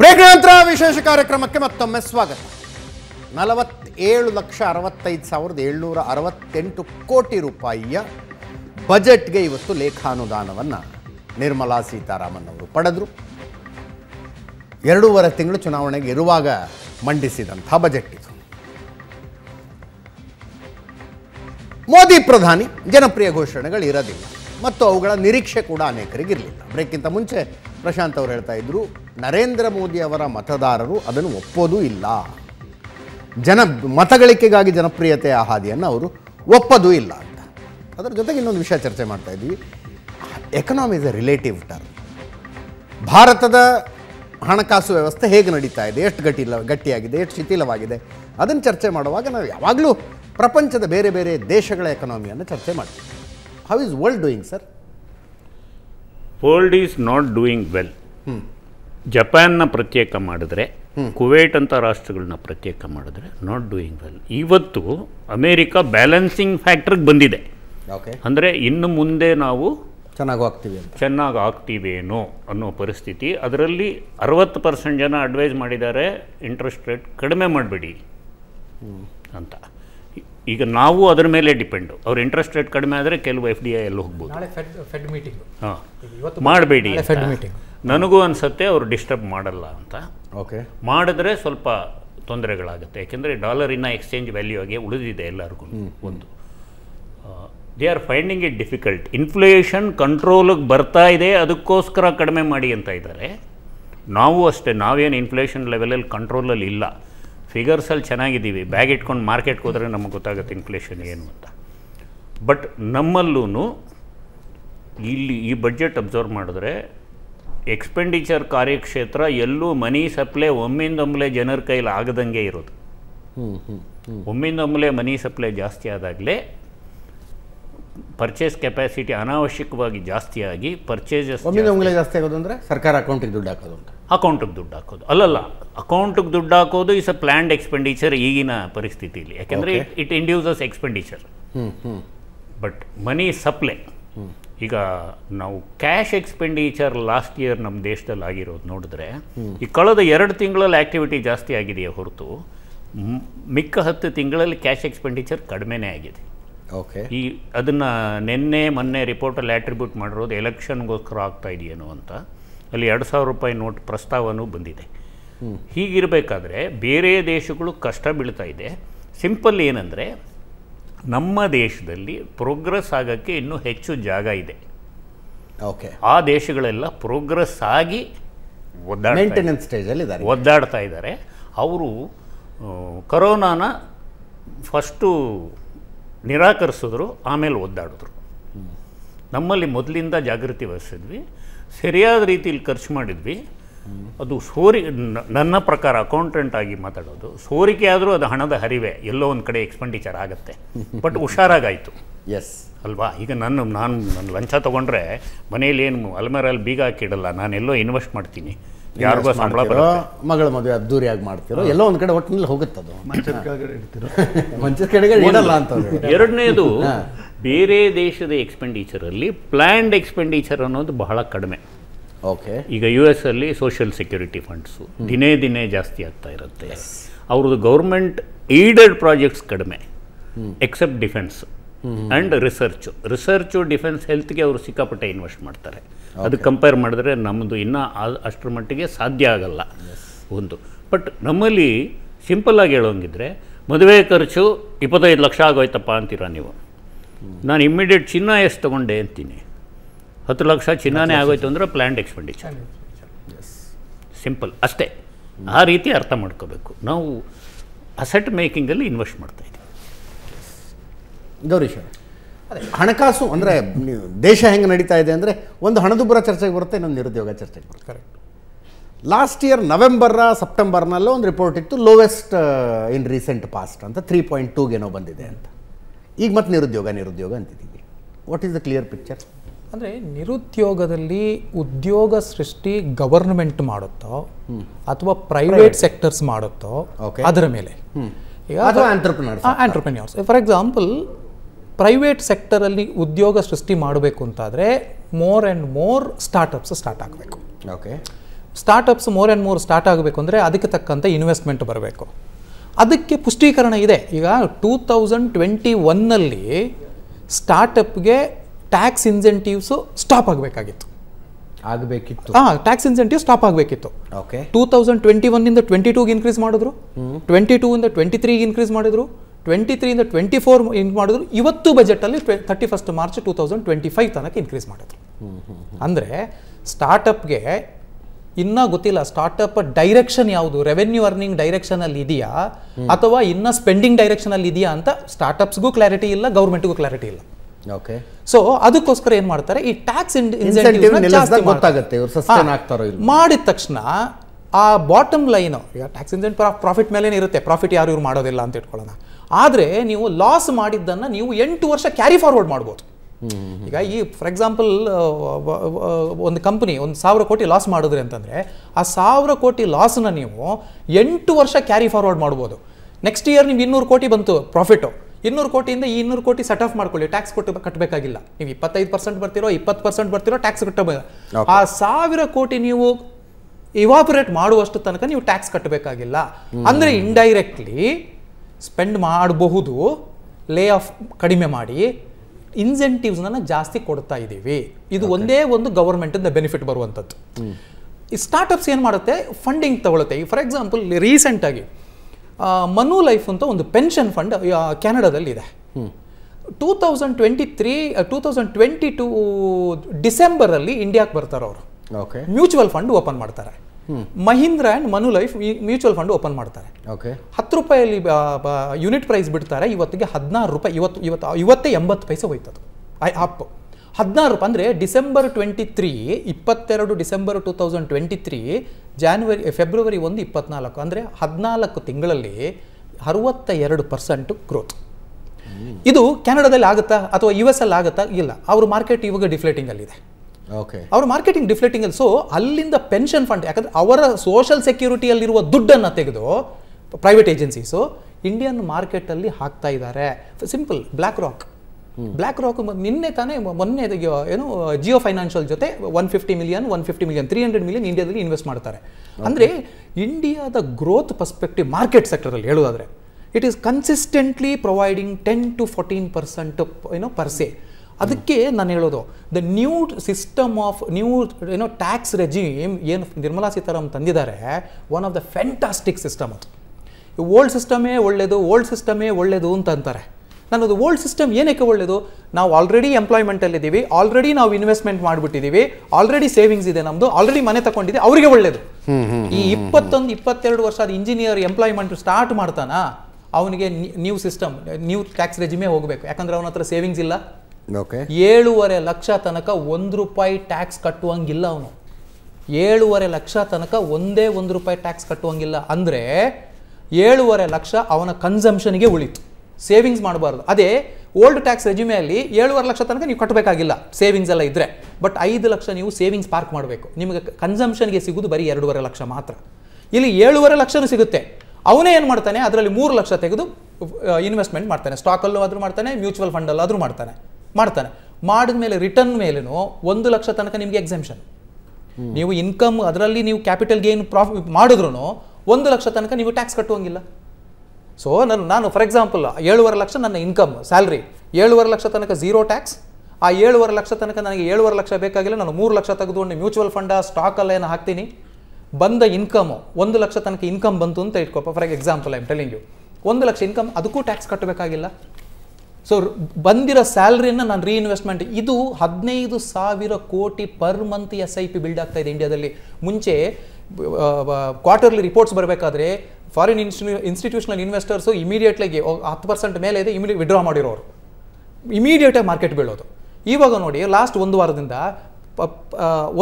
Break ನಂತರ ವಿಶೇಷ ಕಾರ್ಯಕ್ರಮಕ್ಕೆ ಮತ್ತೊಮ್ಮೆ ಸ್ವಾಗತ ನಲವತ್ತೇಳು ಲಕ್ಷ ಅರವತ್ತೈದು ಸಾವಿರದ ಏಳ್ನೂರ ಅರವತ್ತೆಂಟು ಕೋಟಿ ರೂಪಾಯಿಯ ಬಜೆಟ್ಗೆ ಇವತ್ತು ಲೇಖಾನುದಾನವನ್ನು ನಿರ್ಮಲಾ ಸೀತಾರಾಮನ್ ಅವರು ಪಡೆದರು ಎರಡೂವರೆ ತಿಂಗಳು ಚುನಾವಣೆಗೆ ಇರುವಾಗ ಮಂಡಿಸಿದಂಥ ಬಜೆಟ್ ಇದು ಮೋದಿ ಪ್ರಧಾನಿ ಜನಪ್ರಿಯ ಇರೋದಿಲ್ಲ ಮತ್ತು ಅವುಗಳ ನಿರೀಕ್ಷೆ ಕೂಡ ಅನೇಕರಿಗಿರಲಿಲ್ಲ ಬ್ರೇಕ್ಗಿಂತ ಮುಂಚೆ ಪ್ರಶಾಂತ್ ಅವರು ಹೇಳ್ತಾ ಇದ್ದರು ನರೇಂದ್ರ ಮೋದಿ ಅವರ ಮತದಾರರು ಅದನ್ನು ಒಪ್ಪೋದೂ ಇಲ್ಲ ಜನ ಮತಗಳಿಕೆಗಾಗಿ ಜನಪ್ರಿಯತೆಯ ಹಾದಿಯನ್ನು ಅವರು ಒಪ್ಪೋದೂ ಇಲ್ಲ ಅಂತ ಅದರ ಜೊತೆಗೆ ಇನ್ನೊಂದು ವಿಷಯ ಚರ್ಚೆ ಮಾಡ್ತಾ ಇದ್ವಿ economy is a relative term ಭಾರತದ ಹಣಕಾಸು ವ್ಯವಸ್ಥೆ ಹೇಗೆ ನಡೀತಾ ಇದೆ ಎಷ್ಟು ಗಟ್ಟಿಲ ಗಟ್ಟಿಯಾಗಿದೆ ಎಷ್ಟು ಶಿಥಿಲವಾಗಿದೆ ಅದನ್ನು ಚರ್ಚೆ ಮಾಡುವಾಗ ನಾವು ಯಾವಾಗಲೂ ಪ್ರಪಂಚದ ಬೇರೆ ಬೇರೆ ದೇಶಗಳ ಎಕನಾಮಿಯನ್ನು ಚರ್ಚೆ ಮಾಡ್ತೀವಿ How is world doing, sir? World is not doing well ಜಪಾನ್ನ ಪ್ರತ್ಯೇಕ ಮಾಡಿದ್ರೆ ಕುವೈಟ್ ಅಂತ ರಾಷ್ಟ್ರಗಳನ್ನ ಪ್ರತ್ಯೇಕ ಮಾಡಿದ್ರೆ ನಾಟ್ ಡೂಯಿಂಗ್ ವೆಲ್ ಇವತ್ತು ಅಮೇರಿಕಾ ಬ್ಯಾಲೆನ್ಸಿಂಗ್ ಫ್ಯಾಕ್ಟ್ರಿಗೆ ಬಂದಿದೆ ಅಂದರೆ ಇನ್ನು ಮುಂದೆ ನಾವು ಚೆನ್ನಾಗಿ ಆಗ್ತೀವಿ ಚೆನ್ನಾಗಿ ಆಗ್ತೀವೇನೋ ಅನ್ನೋ ಪರಿಸ್ಥಿತಿ ಅದರಲ್ಲಿ ಅರವತ್ತು ಪರ್ಸೆಂಟ್ ಜನ ಅಡ್ವೈಸ್ ಮಾಡಿದ್ದಾರೆ ಇಂಟ್ರೆಸ್ಟ್ ರೇಟ್ ಕಡಿಮೆ ಮಾಡಬೇಡಿ ಅಂತ ಈಗ ನಾವು ಅದರ ಮೇಲೆ ಡಿಪೆಂಡು ಅವ್ರ ಇಂಟ್ರೆಸ್ಟ್ ರೇಟ್ ಕಡಿಮೆ ಆದರೆ ಕೆಲವು ಎಫ್ ಡಿ ಐ ಅಲ್ಲಿ ಹೋಗ್ಬೋದು ಹಾಂ ಮಾಡಬೇಡಿ ನನಗೂ ಅನಿಸುತ್ತೆ ಅವರು ಡಿಸ್ಟರ್ಬ್ ಮಾಡಲ್ಲ ಅಂತ ಓಕೆ ಮಾಡಿದ್ರೆ ಸ್ವಲ್ಪ ತೊಂದರೆಗಳಾಗುತ್ತೆ ಯಾಕೆಂದರೆ ಇನ್ನ ಎಕ್ಸ್ಚೇಂಜ್ ವ್ಯಾಲ್ಯೂ ಆಗಿ ಉಳಿದಿದೆ ಎಲ್ಲರಿಗೂ ಒಂದು they are finding it difficult inflation ಕಂಟ್ರೋಲಿಗೆ ಬರ್ತಾ ಇದೆ ಅದಕ್ಕೋಸ್ಕರ ಕಡಿಮೆ ಮಾಡಿ ಅಂತ ಇದ್ದಾರೆ ನಾವು ಅಷ್ಟೇ ನಾವೇನು ಇನ್ಫ್ಲೇಷನ್ ಲೆವೆಲಲ್ಲಿ ಕಂಟ್ರೋಲಲ್ಲಿ ಇಲ್ಲ ಫಿಗರ್ಸಲ್ಲಿ ಚೆನ್ನಾಗಿದ್ದೀವಿ ಬ್ಯಾಗ್ ಇಟ್ಕೊಂಡು ಮಾರ್ಕೆಟ್ಗೆ ಹೋದರೆ ನಮಗೆ ಗೊತ್ತಾಗುತ್ತೆ ಇನ್ಫ್ಲೇಷನ್ ಏನು ಅಂತ ಬಟ್ ನಮ್ಮಲ್ಲೂ ಇಲ್ಲಿ ಈ ಬಜೆಟ್ ಅಬ್ಸರ್ವ್ ಮಾಡಿದ್ರೆ ಎಕ್ಸ್ಪೆಂಡಿಚರ್ ಕಾರ್ಯಕ್ಷೇತ್ರ ಎಲ್ಲೂ ಮನಿ ಸಪ್ಲೈ ಒಮ್ಮಿಂದೊಮ್ಮೆ ಜನರ ಕೈಲಿ ಆಗದಂಗೆ ಇರೋದು ಒಮ್ಮಿಂದೊಮ್ಮೆ ಮನಿ ಸಪ್ಲೈ ಜಾಸ್ತಿ ಆದಾಗಲೇ ಪರ್ಚೇಸ್ ಕೆಪಾಸಿಟಿ ಅನಾವಶ್ಯಕವಾಗಿ ಜಾಸ್ತಿಯಾಗಿ ಪರ್ಚೇಸಸ್ ಒಮ್ಮಿಂದೊಮ್ಮೆ ಜಾಸ್ತಿ ಆಗೋದು ಅಂದರೆ ಸರ್ಕಾರ ಅಕೌಂಟಿಗೆ ದುಡ್ಡು ಹಾಕೋದು ಅಂತ ಅಕೌಂಟಿಗೆ ದುಡ್ಡು ಹಾಕೋದು ಅಲ್ಲಲ್ಲ ಅಕೌಂಟಿಗೆ ದುಡ್ಡು ಹಾಕೋದು ಇಸ್ ಅ ಪ್ಲ್ಯಾಂಡ್ ಎಕ್ಸ್ಪೆಂಡಿಚರ್ ಈಗಿನ ಪರಿಸ್ಥಿತಿಯಲ್ಲಿ ಯಾಕೆಂದರೆ it induces expenditure but money supply ಈಗ ನಾವು ಕ್ಯಾಶ್ ಎಕ್ಸ್ಪೆಂಡಿಚರ್ ಲಾಸ್ಟ್ ಇಯರ್ ನಮ್ಮ ದೇಶದಲ್ಲಿ ಆಗಿರೋದು ನೋಡಿದ್ರೆ ಈ ಕಳೆದ ಎರಡು ತಿಂಗಳಲ್ಲಿ ಆ್ಯಕ್ಟಿವಿಟಿ ಜಾಸ್ತಿ ಆಗಿದೆಯಾ ಹೊರತು ಮಿಕ್ಕ ಹತ್ತು ತಿಂಗಳಲ್ಲಿ ಕ್ಯಾಶ್ ಎಕ್ಸ್ಪೆಂಡಿಚರ್ ಕಡಿಮೆನೇ ಆಗಿದೆ ಓಕೆ ಈ ಅದನ್ನು ನಿನ್ನೆ ಮೊನ್ನೆ ರಿಪೋರ್ಟಲ್ಲಿ ಆಟ್ರಿಬ್ಯೂಟ್ ಮಾಡಿರೋದು ಎಲೆಕ್ಷನ್ಗೋಸ್ಕರ ಆಗ್ತಾ ಇದೆಯೇನು ಅಂತ ಅಲ್ಲಿ ಎರಡು ಸಾವಿರ ರೂಪಾಯಿ ನೋಟ್ ಪ್ರಸ್ತಾವನೂ ಬಂದಿದೆ ಹೀಗಿರಬೇಕಾದ್ರೆ ಬೇರೆ ದೇಶಗಳು ಕಷ್ಟ ಬೀಳ್ತಾ ಇದೆ ಸಿಂಪಲ್ ಏನಂದರೆ ನಮ್ಮ ದೇಶದಲ್ಲಿ ಪ್ರೋಗ್ರೆಸ್ ಆಗೋಕ್ಕೆ ಇನ್ನೂ ಹೆಚ್ಚು ಜಾಗ ಇದೆ ಓಕೆ ಆ ದೇಶಗಳೆಲ್ಲ ಪ್ರೋಗ್ರೆಸ್ ಆಗಿ ಒದ್ದಾಡ್ತಾರೆ ಒದ್ದಾಡ್ತಾ ಇದ್ದಾರೆ ಅವರು ಕರೋನಾನ ಫಸ್ಟು ನಿರಾಕರಿಸಿದ್ರು ಆಮೇಲೆ ಒದ್ದಾಡಿದ್ರು ನಮ್ಮಲ್ಲಿ ಮೊದಲಿಂದ ಜಾಗೃತಿ ವಹಿಸಿದ್ವಿ ಸರಿಯಾದ ರೀತಿಯಲ್ಲಿ ಖರ್ಚು ಮಾಡಿದ್ವಿ ಅದು ಸೋರಿ ನನ್ನ ಪ್ರಕಾರ ಅಕೌಂಟೆಂಟ್ ಆಗಿ ಮಾತಾಡೋದು ಸೋರಿಕೆ ಆದರೂ ಅದು ಹಣದ ಹರಿವೆ ಎಲ್ಲೋ ಒಂದು ಕಡೆ ಎಕ್ಸ್ಪೆಂಡಿಚರ್ ಆಗುತ್ತೆ ಬಟ್ ಹುಷಾರಾಗಾಯಿತು ಎಸ್ ಅಲ್ವಾ ಈಗ ನಾನು ನಾನು ನನ್ನ ಲಂಚ ತೊಗೊಂಡ್ರೆ ಮನೇಲಿ ಏನು ಅಲ್ಲಿ ಬೀಗ ಹಾಕಿಡಲ್ಲ ನಾನೆಲ್ಲೋ ಇನ್ವೆಸ್ಟ್ ಮಾಡ್ತೀನಿ ಮಗಳ ಮದುವೆ ಅದ್ದೂರಿಯಾಗಿ ಮಾಡ್ತಿರೋ ಎಲ್ಲೋ ಒಂದು ಕಡೆ ಒಟ್ಟಿನಲ್ಲಿ ಹೋಗುತ್ತೆ ಅದು ಮಂಚದ ಕಡೆಗೆ ಇಡಲ್ಲ ಅಂತ ಎರಡನೇದು ಬೇರೆ ದೇಶದ ಎಕ್ಸ್ಪೆಂಡಿಚರ್ ಅಲ್ಲಿ ಪ್ಲ್ಯಾಂಡ್ ಎಕ್ಸ್ಪೆಂಡಿಚರ್ ಅನ್ನೋದು ಬಹಳ ಕಡಿಮೆ ಓಕೆ ಈಗ ಯು ಎಸ್ ಅಲ್ಲಿ ಸೋಷಿಯಲ್ ಸೆಕ್ಯೂರಿಟಿ ಫಂಡ್ಸು ದಿನೇ ದಿನೇ ಜಾಸ್ತಿ ಆಗ್ತಾ ಇರುತ್ತೆ ಅವ್ರದ್ದು ಗೌರ್ಮೆಂಟ್ ಏಡೆಡ್ ಪ್ರಾಜೆಕ್ಟ್ಸ್ ಕಡಿಮೆ except defence and research research defence ಹೆಲ್ತ್ಗೆ ಅವರು ಸಿಕ್ಕಾಪಟ್ಟೆ ಇನ್ವೆಸ್ಟ್ ಮಾಡ್ತಾರೆ ಅದು ಕಂಪೇರ್ ಮಾಡಿದ್ರೆ ನಮ್ಮದು ಇನ್ನೂ ಅಷ್ಟರ ಮಟ್ಟಿಗೆ ಸಾಧ್ಯ ಆಗಲ್ಲ ಒಂದು ಬಟ್ ನಮ್ಮಲ್ಲಿ ಸಿಂಪಲ್ಲಾಗಿ ಹೇಳೋಂಗಿದ್ರೆ ಮದುವೆ ಖರ್ಚು ಇಪ್ಪತ್ತೈದು ಲಕ್ಷ ಆಗೋಯ್ತಪ್ಪ ಅಂತೀರ ನೀವು ನಾನು ಇಮ್ಮಿಡಿಯೇಟ್ ಚಿನ್ನ ಎಷ್ಟು ತೊಗೊಂಡೆ ಅಂತೀನಿ ಹತ್ತು ಲಕ್ಷ ಚಿನ್ನನೇ ಆಗೋಯ್ತು ಅಂದರೆ ಪ್ಲ್ಯಾಂಡ್ ಎಕ್ಸ್ಪೆಂಡಿಚರ್ ಸಿಂಪಲ್ ಅಷ್ಟೇ ಆ ರೀತಿ ಅರ್ಥ ಮಾಡ್ಕೋಬೇಕು ನಾವು ಅಸೆಟ್ ಮೇಕಿಂಗಲ್ಲಿ ಇನ್ವೆಸ್ಟ್ ಮಾಡ್ತಾಯಿದ್ದೀವಿ ಗೌರೀಶ್ ಅದೇ ಹಣಕಾಸು ಅಂದರೆ ದೇಶ ಹೆಂಗೆ ನಡೀತಾ ಇದೆ ಅಂದರೆ ಒಂದು ಹಣದುಬ್ಬರ ಚರ್ಚೆಗೆ ಬರುತ್ತೆ ಇನ್ನೊಂದು ನಿರುದ್ಯೋಗ ಚರ್ಚೆಗೆ ಬರುತ್ತೆ ಕರೆಕ್ಟ್ ಲಾಸ್ಟ್ ಇಯರ್ ನವೆಂಬರ ಸೆಪ್ಟೆಂಬರ್ನಲ್ಲೂ ಒಂದು ರಿಪೋರ್ಟ್ ಇತ್ತು ಲೋವೆಸ್ಟ್ ಇನ್ ರೀಸೆಂಟ್ ಪಾಸ್ಟ್ ಅಂತ ತ್ರೀ ಪಾಯಿಂಟ್ ಏನೋ ಬಂದಿದೆ ಅಂತ ಈಗ ಮತ್ತೆ ನಿರುದ್ಯೋಗ ನಿರುದ್ಯೋಗ ಅಂತಿದ್ದೀವಿ what is the clear picture ಅಂದರೆ ನಿರುದ್ಯೋಗದಲ್ಲಿ ಉದ್ಯೋಗ ಸೃಷ್ಟಿ ಗವರ್ನಮೆಂಟ್ ಮಾಡುತ್ತೋ ಅಥವಾ ಪ್ರೈವೇಟ್ ಸೆಕ್ಟರ್ಸ್ ಮಾಡುತ್ತೋ ಅದರ ಮೇಲೆ ಈಗ ಆಂಟರ್ಪ್ರಿನರ್ಸ್ ಫಾರ್ ಎಕ್ಸಾಂಪಲ್ ಪ್ರೈವೇಟ್ ಸೆಕ್ಟರಲ್ಲಿ ಉದ್ಯೋಗ ಸೃಷ್ಟಿ ಮಾಡಬೇಕು ಅಂತಾದರೆ more and more startups start ಆಗಬೇಕು okay startups more and more start ಆಗಬೇಕು ಅಂದರೆ ಅದಕ್ಕೆ ತಕ್ಕಂಥ ಇನ್ವೆಸ್ಟ್ಮೆಂಟ್ ಬರಬೇಕು ಅದಕ್ಕೆ ಪುಷ್ಟೀಕರಣ ಇದೆ ಈಗ ಟೂ ತೌಸಂಡ್ ಟ್ವೆಂಟಿ ಒನ್ನಲ್ಲಿ ಸ್ಟಾರ್ಟಪ್ಗೆ ಟ್ಯಾಕ್ಸ್ ಇನ್ಸೆಂಟಿವ್ಸು ಸ್ಟಾಪ್ ಆಗಬೇಕಾಗಿತ್ತು ಆಗಬೇಕಿತ್ತು ಹಾಂ ಟ್ಯಾಕ್ಸ್ ಇನ್ಸೆಂಟಿವ್ ಸ್ಟಾಪ್ ಆಗಬೇಕಿತ್ತು ಓಕೆ ಟೂ ತೌಸಂಡ್ ಟ್ವೆಂಟಿ ಒನ್ನಿಂದ ಟ್ವೆಂಟಿ ಟೂಗೆ ಇನ್ಕ್ರೀಸ್ ಮಾಡಿದ್ರು ಟ್ವೆಂಟಿ ಇಂದ ಟ್ವೆಂಟಿ ತ್ರೀಗೆ ಇನ್ಕ್ರೀಸ್ ಮಾಡಿದ್ರು ಟ್ವೆಂಟಿ ತ್ರೀಯಿಂದ ಟ್ವೆಂಟಿ ಫೋರ್ ಇನ್ ಮಾಡಿದ್ರು ಇವತ್ತು ಬಜೆಟಲ್ಲಿ thirty first March two thousand twenty five ತನಕ ಇನ್ಕ್ರೀಸ್ ಮಾಡಿದ್ರು ಅಂದರೆ ಸ್ಟಾರ್ಟಪ್ಗೆ ಇನ್ನೂ ಗೊತ್ತಿಲ್ಲ ಸ್ಟಾರ್ಟಪ್ ಡೈರೆಕ್ಷನ್ ಯಾವುದು ರೆವೆನ್ಯೂ ಅರ್ನಿಂಗ್ ಅಲ್ಲಿ ಇದೆಯಾ ಅಥವಾ ಇನ್ನ ಸ್ಪೆಂಡಿಂಗ್ ಅಲ್ಲಿ ಇದೆಯಾ ಅಂತ ಸ್ಟಾರ್ಟಪ್ಸ್ಗೂ ಕ್ಲಾರಿಟಿ ಇಲ್ಲ ಗೌರ್ಮೆಂಟ್ಗೂ ಕ್ಲಾರಿಟಿ ಇಲ್ಲ ಓಕೆ ಸೊ ಅದಕ್ಕೋಸ್ಕರ ಏನು ಮಾಡ್ತಾರೆ ಈ ಟ್ಯಾಕ್ಸ್ ಮಾಡಿದ ತಕ್ಷಣ ಆ ಬಾಟಮ್ ಲೈನು ಈಗ ಟ್ಯಾಕ್ಸ್ ಇನ್ಸೆಂಟ್ ಪ್ರಾಫಿಟ್ ಮೇಲೇ ಇರುತ್ತೆ ಪ್ರಾಫಿಟ್ ಯಾರು ಇವ್ರು ಮಾಡೋದಿಲ್ಲ ಅಂತ ಇಟ್ಕೊಳ್ಳೋಣ ಆದರೆ ನೀವು ಲಾಸ್ ಮಾಡಿದ್ದನ್ನು ನೀವು ಎಂಟು ವರ್ಷ ಕ್ಯಾರಿ ಫಾರ್ವರ್ಡ್ ಮಾಡ್ಬೋದು ಈಗ ಈ ಫಾರ್ ಎಕ್ಸಾಂಪಲ್ ಒಂದು ಕಂಪ್ನಿ ಒಂದು ಸಾವಿರ ಕೋಟಿ ಲಾಸ್ ಮಾಡಿದ್ರಿ ಅಂತಂದರೆ ಆ ಸಾವಿರ ಕೋಟಿ ಲಾಸನ್ನ ನೀವು ಎಂಟು ವರ್ಷ ಕ್ಯಾರಿ ಫಾರ್ವರ್ಡ್ ಮಾಡ್ಬೋದು ನೆಕ್ಸ್ಟ್ ಇಯರ್ ನಿಮ್ಗೆ ಇನ್ನೂರು ಕೋಟಿ ಬಂತು ಪ್ರಾಫಿಟು ಇನ್ನೂರು ಕೋಟಿಯಿಂದ ಈ ಇನ್ನೂರು ಕೋಟಿ ಸೆಟ್ ಆಫ್ ಮಾಡ್ಕೊಳ್ಳಿ ಟ್ಯಾಕ್ಸ್ ಕೊಟ್ಟು ಕಟ್ಟಬೇಕಾಗಿಲ್ಲ ನೀವು ಇಪ್ಪತ್ತೈದು ಪರ್ಸೆಂಟ್ ಬರ್ತಿರೋ ಇಪ್ಪತ್ತು ಪರ್ಸೆಂಟ್ ಬರ್ತಿರೋ ಟ್ಯಾಕ್ಸ್ ಕಟ್ಟಬೇಕು ಆ ಸಾವಿರ ಕೋಟಿ ನೀವು ಇವಾಪರೇಟ್ ಮಾಡುವಷ್ಟು ತನಕ ನೀವು ಟ್ಯಾಕ್ಸ್ ಕಟ್ಟಬೇಕಾಗಿಲ್ಲ ಅಂದರೆ ಇಂಡೈರೆಕ್ಟ್ಲಿ ಸ್ಪೆಂಡ್ ಮಾಡಬಹುದು ಲೇ ಆಫ್ ಕಡಿಮೆ ಮಾಡಿ ಇನ್ಸೆಂಟಿವ್ಸ್ನ ಜಾಸ್ತಿ ಕೊಡ್ತಾ ಇದ್ದೀವಿ ಇದು ಒಂದೇ ಒಂದು ಗವರ್ಮೆಂಟಿಂದ ಬೆನಿಫಿಟ್ ಬರುವಂಥದ್ದು ಈ ಸ್ಟಾರ್ಟಪ್ಸ್ ಏನು ಮಾಡುತ್ತೆ ಫಂಡಿಂಗ್ ತಗೊಳುತ್ತೆ ಫಾರ್ ಎಕ್ಸಾಂಪಲ್ ರೀಸೆಂಟಾಗಿ ಮನು ಲೈಫ್ ಅಂತ ಒಂದು ಪೆನ್ಷನ್ ಫಂಡ್ ಕೆನಡಾದಲ್ಲಿ ಇದೆ two thousand twenty three two thousand twenty two ಡಿಸೆಂಬರಲ್ಲಿ ಇಂಡಿಯಾಕ್ಕೆ ಬರ್ತಾರೆ ಅವರು ಮ್ಯೂಚುವಲ್ ಫಂಡ್ ಓಪನ್ ಮಾಡ್ತಾರೆ Mahindra and Manulife mutual fund open ಮಾಡ್ತಾರೆ ಓಕೆ ಹತ್ತು ರೂಪಾಯಲ್ಲಿ ಯೂನಿಟ್ ಪ್ರೈಸ್ ಬಿಡ್ತಾರೆ ಇವತ್ತಿಗೆ ಹದಿನಾರು ರೂಪಾಯಿ ಇವತ್ತು ಇವತ್ತು ಇವತ್ತೇ ಎಂಬತ್ತು ಪೈಸೆ ಹೋಯ್ತದು ಐ ಅಪ್ ಹದಿನಾರು ರೂಪಾಯಿ ಅಂದರೆ ಡಿಸೆಂಬರ್ ಟ್ವೆಂಟಿ ತ್ರೀ ಇಪ್ಪತ್ತೆರಡು December two thousand twenty three January February ಒಂದು ಇಪ್ಪತ್ನಾಲ್ಕು ಅಂದರೆ ಹದಿನಾಲ್ಕು ತಿಂಗಳಲ್ಲಿ ಅರವತ್ತ ಎರಡು ಪರ್ಸೆಂಟ್ ಗ್ರೋತ್ ಇದು ಕೆನಡಾದಲ್ಲಿ ಆಗುತ್ತಾ ಅಥವಾ ಯು ಎಸ್ ಅಲ್ಲಿ ಆಗುತ್ತಾ ಇಲ್ಲ ಅವ್ರ ಮಾರ್ಕೆಟ್ ಇವಾಗ ಡಿಫ್ಲೇಟಿಂಗಲ್ಲಿದೆ ಓಕೆ ಅವರು ಮಾರ್ಕೆಟಿಂಗ್ ಡಿಫ್ಲೆಟಿಂಗ್ ಸೊ ಅಲ್ಲಿಂದ ಪೆನ್ಷನ್ ಫಂಡ್ ಯಾಕಂದ್ರೆ ಅವರ ಸೋಷಲ್ ಸೆಕ್ಯೂರಿಟಿಯಲ್ಲಿರುವ ದುಡ್ಡನ್ನು ತೆಗೆದು ಪ್ರೈವೇಟ್ ಏಜೆನ್ಸೀಸು ಇಂಡಿಯನ್ ಮಾರ್ಕೆಟಲ್ಲಿ ಹಾಕ್ತಾ ಇದ್ದಾರೆ simple BlackRock BlackRock ನಿನ್ನೆ ತಾನೇ ಮೊನ್ನೆ ಏನು ಜಿಯೋ ಫೈನಾನ್ಷಿಯಲ್ ಜೊತೆ one fifty million one fifty million three hundred million ಇಂಡಿಯಾದಲ್ಲಿ ಇನ್ವೆಸ್ಟ್ ಮಾಡ್ತಾರೆ ಅಂದರೆ ಇಂಡಿಯಾದ ಗ್ರೋತ್ ಪರ್ಸ್ಪೆಕ್ಟಿವ್ ಮಾರ್ಕೆಟ್ ಸೆಕ್ಟರಲ್ಲಿ ಹೇಳೋದಾದರೆ it is consistently providing ten to fourteen percent ಏನೋ ಪರ್ಸೆ ಅದಕ್ಕೆ ನಾನು ಹೇಳೋದು the new system of new ಏನೋ ಟ್ಯಾಕ್ಸ್ ರೆಜಿಮ್ ಏನು ನಿರ್ಮಲಾ ಸೀತಾರಾಮ್ ತಂದಿದ್ದಾರೆ one of the fantastic system ಅದು ಓಲ್ಡ್ ಸಿಸ್ಟಮೇ ಒಳ್ಳೆಯದು ಓಲ್ಡ್ ಸಿಸ್ಟಮೇ ಒಳ್ಳೆಯದು ಅಂತ ಅಂತಾರೆ ನಾನು ಅದು ಓಲ್ಡ್ ಸಿಸ್ಟಮ್ ಏನಕ್ಕೆ ಒಳ್ಳೆಯದು ನಾವು ಆಲ್ರೆಡಿ ಎಂಪ್ಲಾಯ್ಮೆಂಟಲ್ಲಿದ್ದೀವಿ ಆಲ್ರೆಡಿ ನಾವು ಇನ್ವೆಸ್ಟ್ಮೆಂಟ್ ಮಾಡಿಬಿಟ್ಟಿದ್ದೀವಿ ಆಲ್ರೆಡಿ ಸೇವಿಂಗ್ಸ್ ಇದೆ ನಮ್ಮದು ಆಲ್ರೆಡಿ ಮನೆ ತಗೊಂಡಿದೆ ಅವರಿಗೆ ಒಳ್ಳೆಯದು ಈ ಇಪ್ಪತ್ತೊಂದು ಇಪ್ಪತ್ತೆರಡು ವರ್ಷದ ಇಂಜಿನಿಯರ್ ಎಂಪ್ಲಾಯ್ಮೆಂಟ್ ಸ್ಟಾರ್ಟ್ ಮಾಡ್ತಾನಾ ಅವನಿಗೆ ನ್ಯೂ ಸಿಸ್ಟಮ್ ನ್ಯೂ ಟ್ಯಾಕ್ಸ್ ರೆಜಿಮೇ ಹೋಗಬೇಕು ಯಾಕಂದ್ರೆ ಅವನ ಹತ್ರ ಸೇವಿಂಗ್ಸ್ ಇಲ್ಲ ಏಳುವರೆ ಲಕ್ಷ ತನಕ ಒಂದು ರೂಪಾಯಿ ಟ್ಯಾಕ್ಸ್ ಕಟ್ಟುವಂಗಿಲ್ಲ ಅವನು ಏಳುವರೆ ಲಕ್ಷ ತನಕ ಒಂದೇ ಒಂದು ರೂಪಾಯಿ ಟ್ಯಾಕ್ಸ್ ಕಟ್ಟುವಂಗಿಲ್ಲ ಅಂದರೆ ಏಳುವರೆ ಲಕ್ಷ ಅವನ ಕನ್ಸಂಪ್ಷನ್ಗೆ ಉಳಿತು ಸೇವಿಂಗ್ಸ್ ಮಾಡಬಾರ್ದು ಅದೇ ಓಲ್ಡ್ ಟ್ಯಾಕ್ಸ್ ರೆಜಿಮೆಯಲ್ಲಿ ಏಳುವರೆ ಲಕ್ಷ ತನಕ ನೀವು ಕಟ್ಟಬೇಕಾಗಿಲ್ಲ ಸೇವಿಂಗ್ಸ್ ಎಲ್ಲ ಇದ್ದರೆ ಬಟ್ ಐದು ಲಕ್ಷ ನೀವು ಸೇವಿಂಗ್ಸ್ ಪಾರ್ಕ್ ಮಾಡಬೇಕು ನಿಮಗೆ ಕನ್ಸಂಪ್ಷನ್ಗೆ ಸಿಗುದು ಬರೀ ಎರಡೂವರೆ ಲಕ್ಷ ಮಾತ್ರ ಇಲ್ಲಿ ಏಳುವರೆ ಲಕ್ಷನೂ ಸಿಗುತ್ತೆ ಅವನೇ ಏನು ಮಾಡ್ತಾನೆ ಅದರಲ್ಲಿ ಮೂರು ಲಕ್ಷ ತೆಗೆದು ಇನ್ವೆಸ್ಟ್ಮೆಂಟ್ ಮಾಡ್ತಾನೆ ಸ್ಟಾಕಲ್ಲೂ ಆದರೂ ಮಾಡ್ತಾನೆ ಮ್ಯೂಚುವಲ್ ಫಂಡಲ್ಲಾದರೂ ಮಾಡ್ತಾನೆ ಮಾಡ್ತಾನೆ ಮಾಡಿದ ಮೇಲೆ ರಿಟರ್ನ್ ಮೇಲೂ ಒಂದು ಲಕ್ಷ ತನಕ ನಿಮಗೆ ಎಕ್ಸೆಂಪ್ಷನ್ ನೀವು ಇನ್ಕಮ್ ಅದರಲ್ಲಿ ನೀವು ಕ್ಯಾಪಿಟಲ್ ಗೇನ್ ಪ್ರಾಫಿಟ್ ಮಾಡಿದ್ರು ಒಂದು ಲಕ್ಷ ತನಕ ನೀವು ಟ್ಯಾಕ್ಸ್ ಕಟ್ಟುವಂಗಿಲ್ಲ ಸೊ ನಾನು ನಾನು ಫಾರ್ ಎಕ್ಸಾಂಪಲ್ ಏಳುವರೆ ಲಕ್ಷ ನನ್ನ ಇನ್ಕಮ್ ಸ್ಯಾಲ್ರಿ ಏಳುವರೆ ಲಕ್ಷ ತನಕ ಝೀರೋ ಟ್ಯಾಕ್ಸ್ ಆ ಏಳುವರೆ ಲಕ್ಷ ತನಕ ನನಗೆ ಏಳುವರೆ ಲಕ್ಷ ಬೇಕಾಗಿಲ್ಲ ನಾನು ಮೂರು ಲಕ್ಷ ತೆಗೆದುಕೊಂಡು ಮ್ಯೂಚುವಲ್ ಫಂಡ ಸ್ಟಾಕಲ್ಲ ಏನು ಹಾಕ್ತೀನಿ ಬಂದ ಇನ್ಕಮ್ ಒಂದು ಲಕ್ಷ ತನಕ ಇನ್ಕಮ್ ಬಂತು ಅಂತ ಇಟ್ಕೊಪ್ಪ for example I'm telling you ಒಂದು ಲಕ್ಷ ಇನ್ಕಮ್ ಅದಕ್ಕೂ ಟ್ಯಾಕ್ಸ್ ಕಟ್ಟಬೇಕಾಗಿಲ್ಲ ಸೊ ಬಂದಿರೋ ಸ್ಯಾಲ್ರಿಯನ್ನು ನಾನು ರೀಇನ್ವೆಸ್ಟ್ಮೆಂಟ್ ಇದು ಹದಿನೈದು ಸಾವಿರ ಕೋಟಿ per month S I P build ಆಗ್ತಾ ಇದೆ ಇಂಡಿಯಾದಲ್ಲಿ ಮುಂಚೆ ಕ್ವಾರ್ಟರ್ಲಿ ರಿಪೋರ್ಟ್ಸ್ ಬರಬೇಕಾದ್ರೆ ಫಾರಿನ್ ಇನ್ಸ್ಟಿ ಇನ್ಸ್ಟಿಟ್ಯೂಷನಲ್ ಇನ್ವೆಸ್ಟರ್ಸು ಇಮಿಡಿಯೇಟ್ಲಾಗಿ ಹತ್ತು ಪರ್ಸೆಂಟ್ ಮೇಲೆ ಇದೆ ಇಮಿಡಿಯೇಟ್ ವಿಡ್ರಾ ಮಾಡಿರೋರು ಇಮಿಡಿಯೇಟಾಗಿ ಮಾರ್ಕೆಟ್ ಬೀಳೋದು ಇವಾಗ ನೋಡಿ ಲಾಸ್ಟ್ ಒಂದು ವಾರದಿಂದ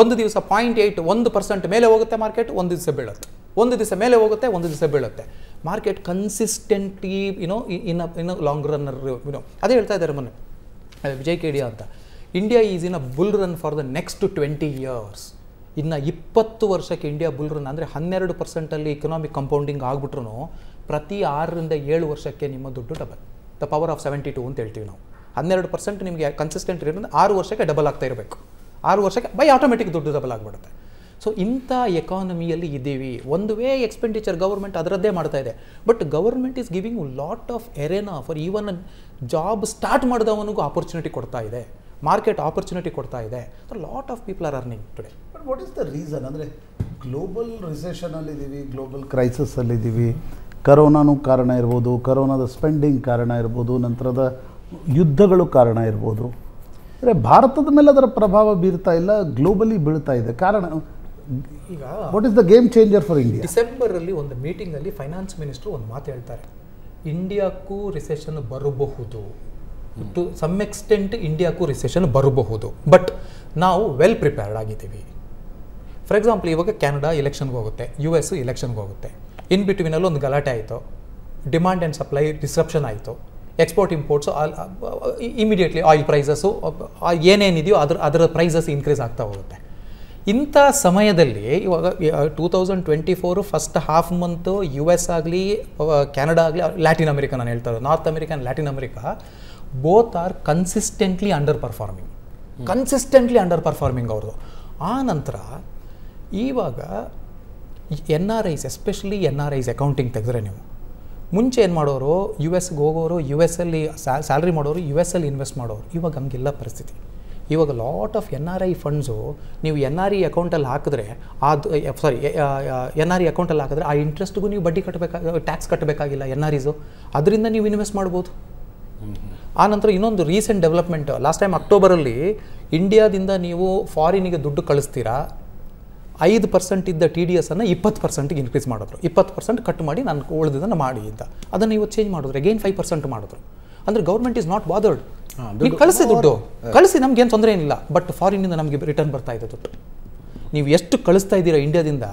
ಒಂದು ದಿವಸ ಪಾಯಿಂಟ್ ಏಯ್ಟ್ ಒಂದು ಪರ್ಸೆಂಟ್ ಮೇಲೆ ಹೋಗುತ್ತೆ ಮಾರ್ಕೆಟ್ ಒಂದು ದಿವಸ ಬೀಳುತ್ತೆ ಒಂದು ದಿವಸ ಮೇಲೆ ಹೋಗುತ್ತೆ ಒಂದು ದಿವಸ ಬೀಳುತ್ತೆ market consistently you know in in long runner you know ಅದೇ ಹೇಳ್ತಾ ಇದ್ದಾರೆ ಮೊನ್ನೆ ವಿಜಯ್ ಕೇಡಿಯಾ ಅಂತ India is in a bull run for the next twenty years ಇನ್ನು ಇಪ್ಪತ್ತು ವರ್ಷಕ್ಕೆ ಇಂಡಿಯಾ ಬುಲ್ ರನ್ ಅಂದರೆ ಹನ್ನೆರಡು ಪರ್ಸೆಂಟಲ್ಲಿ ಇಕನಾಮಿಕ್ ಕಂಪೌಂಡಿಂಗ್ ಆಗ್ಬಿಟ್ರು ಪ್ರತಿ ಆರರಿಂದ ಏಳು ವರ್ಷಕ್ಕೆ ನಿಮ್ಮ ದುಡ್ಡು double the power of seventy two ಅಂತ ಹೇಳ್ತೀವಿ ನಾವು ಹನ್ನೆರಡು ಪರ್ಸೆಂಟ್ ನಿಮಗೆ ಕನ್ಸಿಸ್ಟೆಂಟ್ ಇರೋದ್ರಿಂದ ಆರು ವರ್ಷಕ್ಕೆ ಡಬಲ್ ಆಗ್ತಾ ಇರಬೇಕು ಆರು ವರ್ಷಕ್ಕೆ ಬೈ ಆಟೋಮೆಟಿಕ್ ದುಡ್ಡು ಡಬಲ್ ಆಗಿಬಿಡುತ್ತೆ ಸೊ ಇಂಥ ಎಕಾನಮಿಯಲ್ಲಿ ಇದ್ದೀವಿ ಒಂದು ವೇ ಎಕ್ಸ್ಪೆಂಡಿಚರ್ ಗೌರ್ಮೆಂಟ್ ಅದರದ್ದೇ ಮಾಡ್ತಾ ಇದೆ but government is giving lot of arena for even job start ಮಾಡಿದವನಿಗೂ ಆಪರ್ಚುನಿಟಿ ಕೊಡ್ತಾ ಇದೆ ಮಾರ್ಕೆಟ್ ಆಪರ್ಚುನಿಟಿ ಕೊಡ್ತಾ ಇದೆ so lot of people are earning today but what is the reason ಅಂದರೆ ಗ್ಲೋಬಲ್ ರಿಸೆಷನಲ್ಲಿದ್ದೀವಿ ಗ್ಲೋಬಲ್ ಕ್ರೈಸಿಸಲ್ಲಿದ್ದೀವಿ ಕರೋನಾನು ಕಾರಣ ಇರ್ಬೋದು ಕರೋನಾದ ಸ್ಪೆಂಡಿಂಗ್ ಕಾರಣ ಇರ್ಬೋದು ನಂತರದ ಯುದ್ಧಗಳು ಕಾರಣ ಇರ್ಬೋದು ಅಂದರೆ ಭಾರತದ ಮೇಲೆ ಅದರ ಪ್ರಭಾವ ಬೀರ್ತಾ ಇಲ್ಲ ಗ್ಲೋಬಲಿ ಬೀಳ್ತಾ ಇದೆ ಕಾರಣ ಈಗ what is the game changer for India ಡಿಸೆಂಬರಲ್ಲಿ ಒಂದು ಮೀಟಿಂಗಲ್ಲಿ ಫೈನಾನ್ಸ್ ಮಿನಿಸ್ಟ್ರು ಒಂದು ಮಾತು ಹೇಳ್ತಾರೆ ಇಂಡಿಯಾಕ್ಕೂ ರಿಸೆಷನ್ ಬರಬಹುದು ಟು ಸಮ್ ಎಕ್ಸ್ಟೆಂಟ್ ಇಂಡಿಯಾಕ್ಕೂ ರಿಸೆಷನ್ ಬರಬಹುದು ಬಟ್ ನಾವು ವೆಲ್ ಪ್ರಿಪೇರ್ಡ್ ಆಗಿದ್ದೀವಿ ಫಾರ್ ಎಕ್ಸಾಂಪಲ್ ಇವಾಗ ಕೆನಡಾ ಎಲೆಕ್ಷನ್ಗೆ ಹೋಗುತ್ತೆ ಯು ಎಸ್ ಎಲೆಕ್ಷನ್ಗೆ ಹೋಗುತ್ತೆ ಇನ್ ಬಿಟ್ವೀನಲ್ಲಿ ಒಂದು ಗಲಾಟೆ ಆಯಿತು ಡಿಮಾಂಡ್ ಆ್ಯಂಡ್ ಸಪ್ಲೈ ಡಿಸ್ರಪ್ಷನ್ ಆಯಿತು export imports immediately oil prices ಏನೇನಿದೆಯೋ ಅದ್ರ ಅದರ ಪ್ರೈಸಸ್ ಇನ್ಕ್ರೀಸ್ ಆಗ್ತಾ ಹೋಗುತ್ತೆ ಇಂಥ ಸಮಯದಲ್ಲಿ ಇವಾಗ two thousand twenty four first half month U S ಆಗಲಿ ಕೆನಡಾ ಆಗಲಿ ಲ್ಯಾಟಿನ್ ಅಮೆರಿಕ ನಾನು ಇರೋದು North America and Latin America both are consistently underperforming consistently underperforming ಅವ್ರದ್ದು ಆ ನಂತರ ಇವಾಗ N R Is especially N R Is accounting ತೆಗೆದ್ರೆ ನೀವು ಮುಂಚೆ ಏನು ಮಾಡೋರು ಯು ಎಸ್ಗೆ ಹೋಗೋರು ಯು ಎಸ್ ಅಲ್ಲಿ ಸ್ಯಾಲ್ರಿ ಮಾಡೋರು ಯು ಎಸ್ ಅಲ್ಲಿ ಇನ್ವೆಸ್ಟ್ ಮಾಡೋರು ಇವಾಗ ಹಂಗಿಲ್ಲ ಪರಿಸ್ಥಿತಿ ಇವಾಗ lot of N R I funds ನೀವು ಎನ್ ಆರ್ ಇ ಅಕೌಂಟಲ್ಲಿ ಹಾಕಿದ್ರೆ ಅದು ಸಾರಿ ಎನ್ ಆರ್ ಇ ಅಕೌಂಟಲ್ಲಿ ಹಾಕಿದ್ರೆ ಆ ಇಂಟ್ರೆಸ್ಟ್ಗೂ ನೀವು ಬಡ್ಡಿ ಕಟ್ಟಬೇಕಾಗ ಟ್ಯಾಕ್ಸ್ ಕಟ್ಟಬೇಕಾಗಿಲ್ಲ ಎನ್ ಆರ್ ಇಸು ಅದರಿಂದ ನೀವು ಇನ್ವೆಸ್ಟ್ ಮಾಡ್ಬೋದು ಆ ನಂತರ ಇನ್ನೊಂದು ರೀಸೆಂಟ್ ಡೆವಲಪ್ಮೆಂಟ್ ಲಾಸ್ಟ್ ಟೈಮ್ ಅಕ್ಟೋಬರಲ್ಲಿ ಇಂಡಿಯಾದಿಂದ ನೀವು ಫಾರಿನಿಗೆ ದುಡ್ಡು ಕಳಿಸ್ತೀರಾ ಐದು ಪರ್ಸೆಂಟ್ ಇದ್ದ ಟಿ ಡಿ ಎಸ್ಸನ್ನು ಇಪ್ಪತ್ತು ಪರ್ಸೆಂಟ್ಗೆ ಇನ್ಕ್ರೀಸ್ ಮಾಡಿದ್ರು ಇಪ್ಪತ್ತು ಪರ್ಸೆಂಟ್ ಕಟ್ ಮಾಡಿ ನಾನು ಉಳಿದಿದ್ದನ್ನು ಮಾಡಿ ಅಂತ ಅದನ್ನು ಇವತ್ತು ಚೇಂಜ್ ಮಾಡಿದ್ರು ಅಗೇನ್ ಫೈವ್ ಪರ್ಸೆಂಟ್ ಮಾಡಿದ್ರು ಅಂದರೆ ಗೌರ್ಮೆಂಟ್ ಈಸ್ ನಾಟ್ ಬಾದರ್ಡ್ ನೀವು ಕಳಿಸಿ ದುಡ್ಡು ಕಳಿಸಿ ಏನು ತೊಂದರೆ ಏನಿಲ್ಲ ಬಟ್ ಫಾರಿನಿಂದ ನಮಗೆ ರಿಟರ್ನ್ ಬರ್ತಾ ಇದೆ ದುಡ್ಡು ನೀವು ಎಷ್ಟು ಕಳಿಸ್ತಾ ಇದ್ದೀರಾ ಇಂಡಿಯಾದಿಂದ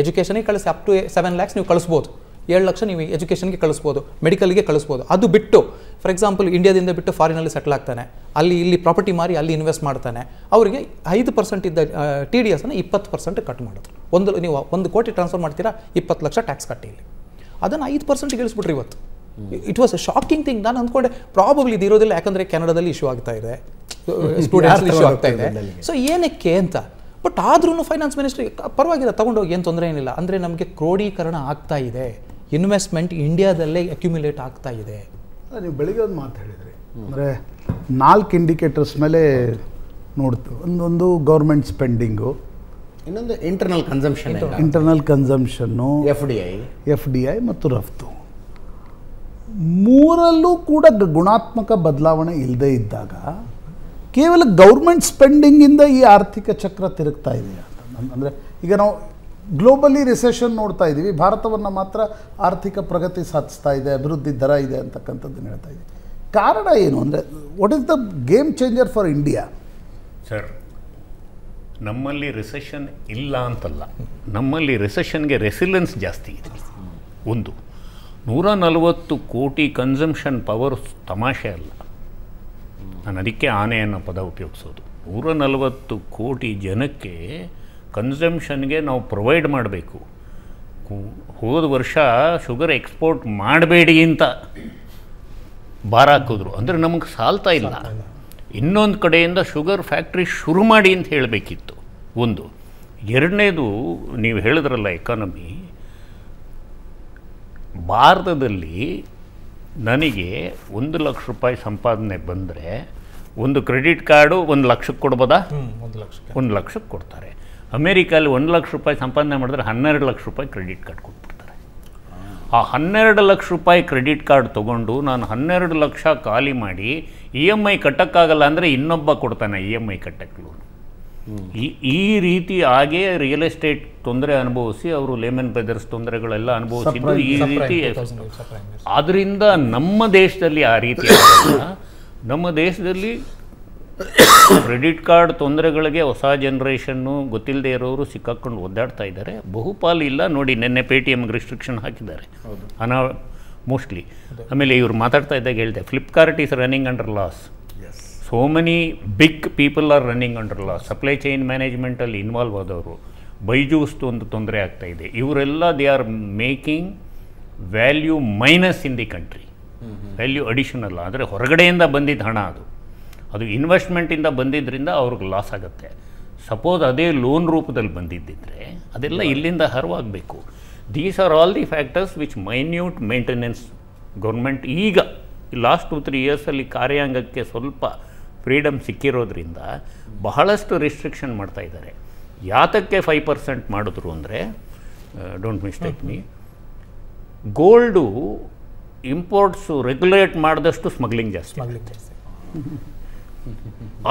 ಎಜುಕೇಷನಿಗೆ ಕಳಿಸಿ ಅಪ್ ಟು ಸೆವೆನ್ ಲ್ಯಾಕ್ಸ್ ನೀವು ಕಳಿಸ್ಬೋದು ಏಳು ಲಕ್ಷ ನೀವು ಎಜುಕೇಷನ್ಗೆ ಕಳಿಸ್ಬೋದು ಮೆಡಿಕಲ್ಗೆ ಕಳಿಸ್ಬೋದು ಅದು ಬಿಟ್ಟು ಫಾರ್ ಎಕ್ಸಾಂಪಲ್ ಇಂಡಿಯಾದಿಂದ ಬಿಟ್ಟು ಫಾರಿನಲ್ಲಿ ಸೆಟ್ಲ್ ಆಗ್ತಾನೆ ಅಲ್ಲಿ ಇಲ್ಲಿ ಪ್ರಾಪರ್ಟಿ ಮಾರಿ ಅಲ್ಲಿ ಇನ್ವೆಸ್ಟ್ ಮಾಡ್ತಾನೆ ಅವರಿಗೆ ಐದು ಪರ್ಸೆಂಟ್ ಇದ್ದ ಟಿ ಡಿ ಎಸ್ನ ಇಪ್ಪತ್ತು ಪರ್ಸೆಂಟ್ ಕಟ್ ಮಾಡೋದು ಒಂದು ನೀವು ಒಂದು ಕೋಟಿ ಟ್ರಾನ್ಸ್ಫರ್ ಮಾಡ್ತೀರಾ ಇಪ್ಪತ್ತು ಲಕ್ಷ ಟ್ಯಾಕ್ಸ್ ಕಟ್ಟಿ ಇಲ್ಲಿ ಅದನ್ನು ಐದು ಪರ್ಸೆಂಟ್ ಇಳಿಸ್ಬಿಟ್ರಿ ಇವತ್ತು it was a shocking thing ನಾನು ಅಂದ್ಕೊಂಡೆ ಪ್ರಾಬಬ್ಲಿ ಇದು ಇರೋದಿಲ್ಲ ಯಾಕಂದರೆ ಕೆನಡಾದಲ್ಲಿ ಇಶ್ಯೂ ಆಗ್ತಾ ಇದೆ ಸ್ಟೂಡೆಂಟ್ಸ್ ಇಶ್ಯೂ ಆಗ್ತಾ ಇದೆ ಸೊ ಏನಕ್ಕೆ ಅಂತ ಬಟ್ ಆದ್ರೂ ಫೈನಾನ್ಸ್ ಮಿನಿಸ್ಟ್ರಿ ಪರವಾಗಿಲ್ಲ ತಗೊಂಡೋಗಿ ಏನು ತೊಂದರೆ ಏನಿಲ್ಲ ಅಂದರೆ ನಮಗೆ ಕ್ರೋಢೀಕರಣ ಆಗ್ತಾ ಇದೆ ಇನ್ವೆಸ್ಟ್ಮೆಂಟ್ ಇಂಡಿಯಾದಲ್ಲೇ ಅಕ್ಯುಮುಲೇಟ್ ಆಗ್ತಾ ಇದೆ ನೀವು ಬೆಳಿಗ್ಗೆ ಒಂದು ಮಾತು ಹೇಳಿದ್ರಿ ಅಂದರೆ ನಾಲ್ಕು ಇಂಡಿಕೇಟರ್ಸ್ ಮೇಲೆ ನೋಡ್ತು ಒಂದೊಂದು ಗೌರ್ಮೆಂಟ್ ಸ್ಪೆಂಡಿಂಗು ಇನ್ನೊಂದು internal consumption internal consumption F D I F D I ಮತ್ತು ರಫ್ತು ಮೂರಲ್ಲೂ ಕೂಡ ಗುಣಾತ್ಮಕ ಬದಲಾವಣೆ ಇಲ್ಲದೆ ಇದ್ದಾಗ ಕೇವಲ ಗೌರ್ಮೆಂಟ್ ಸ್ಪೆಂಡಿಂಗಿಂದ ಈ ಆರ್ಥಿಕ ಚಕ್ರ ತಿರುಗ್ತಾ ಇದೆಯಾ ಅಂದರೆ ಈಗ ನಾವು ಗ್ಲೋಬಲಿ ರಿಸೆಷನ್ ನೋಡ್ತಾ ಇದ್ದೀವಿ ಭಾರತವನ್ನು ಮಾತ್ರ ಆರ್ಥಿಕ ಪ್ರಗತಿ ಸಾಧಿಸ್ತಾ ಇದೆ ಅಭಿವೃದ್ಧಿ ದರ ಇದೆ ಅಂತಕ್ಕಂಥದ್ದನ್ನು ಹೇಳ್ತಾ ಇದ್ದೀವಿ ಕಾರಣ ಏನು ಅಂದರೆ what is the game changer for India sir ನಮ್ಮಲ್ಲಿ ರಿಸೆಷನ್ ಇಲ್ಲ ಅಂತಲ್ಲ ನಮ್ಮಲ್ಲಿ ರಿಸೆಷನ್ಗೆ ರೆಸಿಲೆನ್ಸ್ ಜಾಸ್ತಿ ಇದೆ ಒಂದು ನೂರ ನಲವತ್ತು ಕೋಟಿ ಕನ್ಸಂಪ್ಷನ್ ಪವರ್ ತಮಾಷೆ ಅಲ್ಲ ನಾನು ಅದಕ್ಕೆ ಆನೆ ಅನ್ನೋ ಪದ ಉಪಯೋಗಿಸೋದು ನೂರ ನಲವತ್ತು ಕೋಟಿ ಜನಕ್ಕೆ ಕನ್ಸಂಪ್ಷನ್ಗೆ ನಾವು ಪ್ರೊವೈಡ್ ಮಾಡಬೇಕು ಹೋದ ವರ್ಷ ಶುಗರ್ ಎಕ್ಸ್ಪೋರ್ಟ್ ಮಾಡಬೇಡಿ ಅಂತ ಭಾರ ಹಾಕಿದ್ರು ಅಂದರೆ ನಮಗೆ ಸಾಲ್ತಾ ಇಲ್ಲ ಇನ್ನೊಂದು ಕಡೆಯಿಂದ ಶುಗರ್ ಫ್ಯಾಕ್ಟ್ರಿ ಶುರು ಮಾಡಿ ಅಂತ ಹೇಳಬೇಕಿತ್ತು ಒಂದು ಎರಡನೇದು ನೀವು ಹೇಳಿದ್ರಲ್ಲ ಎಕಾನಮಿ ಭಾರತದಲ್ಲಿ ನನಗೆ ಒಂದು ಲಕ್ಷ ರೂಪಾಯಿ ಸಂಪಾದನೆ ಬಂದರೆ ಒಂದು ಕ್ರೆಡಿಟ್ ಕಾರ್ಡು ಒಂದು ಲಕ್ಷಕ್ಕೆ ಕೊಡ್ಬೋದಾ ಒಂದು ಲಕ್ಷ ಒಂದು ಲಕ್ಷಕ್ಕೆ ಕೊಡ್ತಾರೆ ಅಮೇರಿಕಲ್ಲಿ ಒಂದು ಲಕ್ಷ ರೂಪಾಯಿ ಸಂಪಾದನೆ ಮಾಡಿದ್ರೆ ಹನ್ನೆರಡು ಲಕ್ಷ ರೂಪಾಯಿ ಕ್ರೆಡಿಟ್ ಕಾರ್ಡ್ ಕೊಟ್ಬಿಡ್ತಾರೆ ಆ ಹನ್ನೆರಡು ಲಕ್ಷ ರೂಪಾಯಿ ಕ್ರೆಡಿಟ್ ಕಾರ್ಡ್ ತೊಗೊಂಡು ನಾನು ಹನ್ನೆರಡು ಲಕ್ಷ ಖಾಲಿ ಮಾಡಿ ಇ ಎಮ್ ಐ ಕಟ್ಟೋಕ್ಕಾಗಲ್ಲ ಅಂದರೆ ಇನ್ನೊಬ್ಬ ಕೊಡ್ತಾನೆ ಇ ಎಮ್ ಐ ಕಟ್ಟಕ್ಕೆ ಲೋನ್ ಈ ರೀತಿ ಹಾಗೆ ರಿಯಲ್ ಎಸ್ಟೇಟ್ ತೊಂದರೆ ಅನುಭವಿಸಿ ಅವರು ಲೇಮನ್ ಬ್ರದರ್ಸ್ ತೊಂದರೆಗಳೆಲ್ಲ ಅನುಭವಿಸಿದ್ದು ಈ ರೀತಿ ಆದ್ದರಿಂದ ನಮ್ಮ ದೇಶದಲ್ಲಿ ಆ ರೀತಿ ನಮ್ಮ ದೇಶದಲ್ಲಿ ಕ್ರೆಡಿಟ್ ಕಾರ್ಡ್ ತೊಂದರೆಗಳಿಗೆ ಹೊಸ ಜನ್ರೇಷನ್ನು ಗೊತ್ತಿಲ್ಲದೆ ಇರೋರು ಸಿಕ್ಕಾಕ್ಕೊಂಡು ಒದ್ದಾಡ್ತಾ ಇದ್ದಾರೆ ಬಹುಪಾಲು ಇಲ್ಲ ನೋಡಿ ನಿನ್ನೆ ಪೇ ಟಿ ಎಮ್ಗೆ ರಿಸ್ಟ್ರಿಕ್ಷನ್ ಹಾಕಿದ್ದಾರೆ ಅನಾ ಮೋಸ್ಟ್ಲಿ ಆಮೇಲೆ ಇವರು ಮಾತಾಡ್ತಾ ಇದ್ದಾಗ ಹೇಳಿದೆ Flipkart is running under loss so many big people are running under loss supply chain ಮ್ಯಾನೇಜ್ಮೆಂಟಲ್ಲಿ ಇನ್ವಾಲ್ವ್ ಆದವರು ಬೈಜೂಸ್ದು ಒಂದು ತೊಂದರೆ ಆಗ್ತಾ ಇದೆ ಇವರೆಲ್ಲ they are making value minus in the country value additional ಅಂದರೆ ಹೊರಗಡೆಯಿಂದ ಬಂದಿದ್ದ ಹಣ ಅದು ಅದು ಇನ್ವೆಸ್ಟ್ಮೆಂಟಿಂದ ಬಂದಿದ್ದರಿಂದ ಅವ್ರಿಗೆ ಲಾಸ್ ಆಗುತ್ತೆ ಸಪೋಸ್ ಅದೇ ಲೋನ್ ರೂಪದಲ್ಲಿ ಬಂದಿದ್ದಿದ್ರೆ ಅದೆಲ್ಲ ಇಲ್ಲಿಂದ ಹರವಾಗಬೇಕು these are all the factors which minute maintenance government ಈಗ ಲಾಸ್ಟ್ ಟು ತ್ರೀ ಇಯರ್ಸಲ್ಲಿ ಕಾರ್ಯಾಂಗಕ್ಕೆ ಸ್ವಲ್ಪ ಫ್ರೀಡಮ್ ಸಿಕ್ಕಿರೋದ್ರಿಂದ ಬಹಳಷ್ಟು ರಿಸ್ಟ್ರಿಕ್ಷನ್ ಮಾಡ್ತಾಯಿದ್ದಾರೆ ಯಾತಕ್ಕೆ ಫೈವ್ ಪರ್ಸೆಂಟ್ ಮಾಡಿದ್ರು ಅಂದರೆ don't mistake me gold imports regulate ಮಾಡಿದಷ್ಟು ಸ್ಮಗ್ಲಿಂಗ್ ಜಾಸ್ತಿ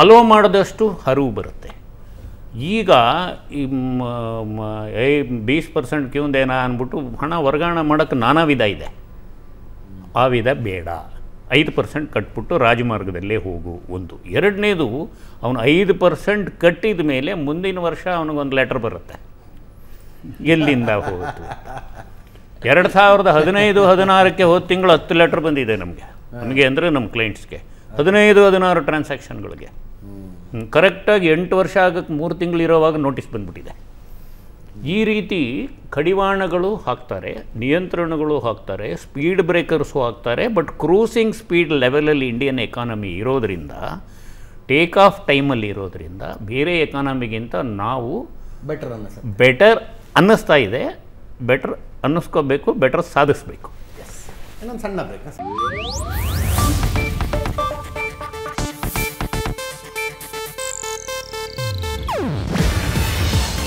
ಅಲೋ ಮಾಡಿದಷ್ಟು ಹರಿವು ಬರುತ್ತೆ ಈಗ ಈ ಬೀಸ್ ಪರ್ಸೆಂಟ್ ಕ್ಯೂಂದೇನಾ ಅಂದ್ಬಿಟ್ಟು ಹಣ ವರ್ಗಾವಣೆ ಮಾಡೋಕ್ಕೆ ನಾನಾ ವಿಧ ಇದೆ ಆ ವಿಧ ಬೇಡ ಐದು ಪರ್ಸೆಂಟ್ ಕಟ್ಬಿಟ್ಟು ರಾಜಮಾರ್ಗದಲ್ಲೇ ಹೋಗು ಒಂದು ಎರಡನೇದು ಅವನು ಐದು ಪರ್ಸೆಂಟ್ ಕಟ್ಟಿದ ಮೇಲೆ ಮುಂದಿನ ವರ್ಷ ಅವನಿಗೊಂದು ಲೆಟರ್ ಬರುತ್ತೆ ಎಲ್ಲಿಂದ ಹೋಗುತ್ತೆ ಎರಡು ಸಾವಿರದ ಹದಿನೈದು ಹದಿನಾರಕ್ಕೆ ಹೋದ ತಿಂಗಳು ಹತ್ತು ಲೆಟ್ರ್ ಬಂದಿದೆ ನಮಗೆ ನಮಗೆ ಅಂದರೆ ನಮ್ಮ ಕ್ಲೈಂಟ್ಸ್ಗೆ ಹದಿನೈದು ಹದಿನಾರು ಟ್ರಾನ್ಸಾಕ್ಷನ್ಗಳಿಗೆ ಕರೆಕ್ಟಾಗಿ ಎಂಟು ವರ್ಷ ಆಗಕ್ಕೆ ಮೂರು ಇರೋವಾಗ ನೋಟಿಸ್ ಬಂದುಬಿಟ್ಟಿದೆ ಈ ರೀತಿ ಕಡಿವಾಣಗಳು ಹಾಕ್ತಾರೆ ನಿಯಂತ್ರಣಗಳು ಹಾಕ್ತಾರೆ ಸ್ಪೀಡ್ ಬ್ರೇಕರ್ಸು ಹಾಕ್ತಾರೆ ಬಟ್ ಕ್ರೂಸಿಂಗ್ ಸ್ಪೀಡ್ ಲೆವೆಲಲ್ಲಿ ಇಂಡಿಯನ್ ಎಕಾನಮಿ ಇರೋದರಿಂದ ಟೇಕ್ ಆಫ್ ಟೈಮಲ್ಲಿ ಇರೋದರಿಂದ ಬೇರೆ ಎಕಾನಮಿಗಿಂತ ನಾವು ಬೆಟರ್ ಅನ್ನಿಸ್ ಬೆಟರ್ ಅನ್ನಿಸ್ತಾ ಇದೆ ಬೆಟರ್ ಅನ್ನಿಸ್ಕೋಬೇಕು ಬೆಟರ್ ಸಾಧಿಸಬೇಕು ಇನ್ನೊಂದು ಸಣ್ಣ ಬ್ರೇಕ್